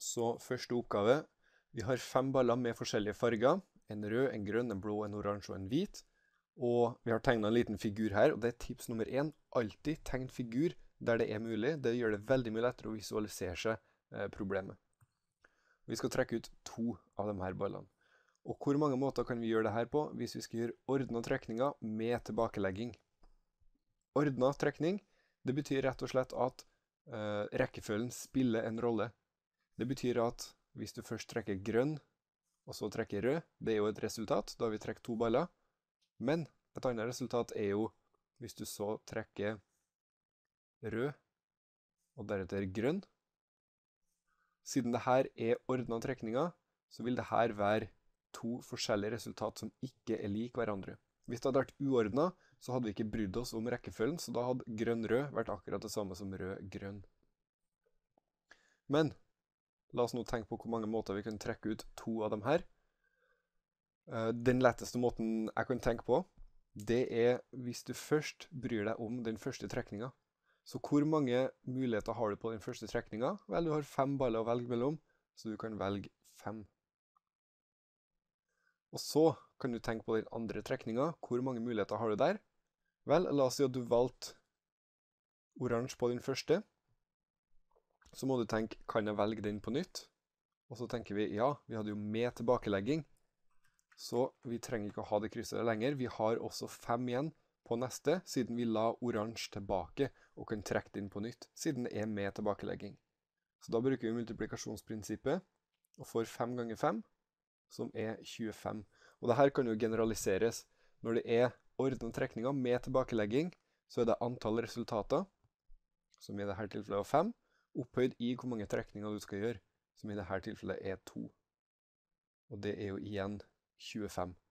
Så første oppgave. Vi har fem baller med forskjellige farger. En rød, en grønn, en blå, en oransje og en hvit. Og vi har tegna en liten figur her, og det er tips nummer én. Alltid tegn figur der det er mulig. Det gjør det veldig mye lettere å visualisere seg eh, problemet. Vi skal trekke ut to av de her ballene. Og hvor mange måter kan vi gjøre det her på hvis vi skal gjøre ordna trekninger med tilbakelegging? Ordna trekning, det betyr rett og slett at eh, rekkefølgen spiller en rolle. Det betyr at hvis du først trekker grønn, og så trekker rød, det er jo et resultat, da har vi trukket to baller. Men et annet resultat er jo hvis du så trekker rød, og deretter grønn. Siden dette er ordna trekninger, så vil dette være to forskjellige resultat som ikke er like hverandre. Hvis det hadde vært uordna, så hadde vi ikke brydd oss om rekkefølgen, så da hadde grønn-rød vært akkurat det samme som rød-grønn. Men La oss nå tenke på hvor mange måter vi kan trekke ut to av dem her. Eh, den letteste måten jeg kan tenke på, det er hvis du først bryr deg om den første trekninga. Så hvor mange muligheter har du på den første trekninga? Vel, du har fem baller å velge mellom, så du kan velge fem. Og så kan du tenke på den andre trekninga. Hvor mange muligheter har du der? Vel, la oss si at du valgte oransje på den første så må du tenke kan jeg velge den på nytt? Og så tenker vi ja, vi hadde jo med tilbakelegging, så vi trenger ikke å ha det krysset lenger. Vi har også fem igjen på neste, siden vi la oransje tilbake og kan trekke den på nytt, siden det er med tilbakelegging. Så da bruker vi multiplikasjonsprinsippet og får fem ganger fem, som er 25. Og dette kan jo generaliseres. Når det er ordna trekninger med tilbakelegging, så er det antall resultater, som i dette tilfellet var fem, opphøyd i hvor mange trekninger du skal gjøre, som i dette tilfellet er to. Og det er jo igjen 25.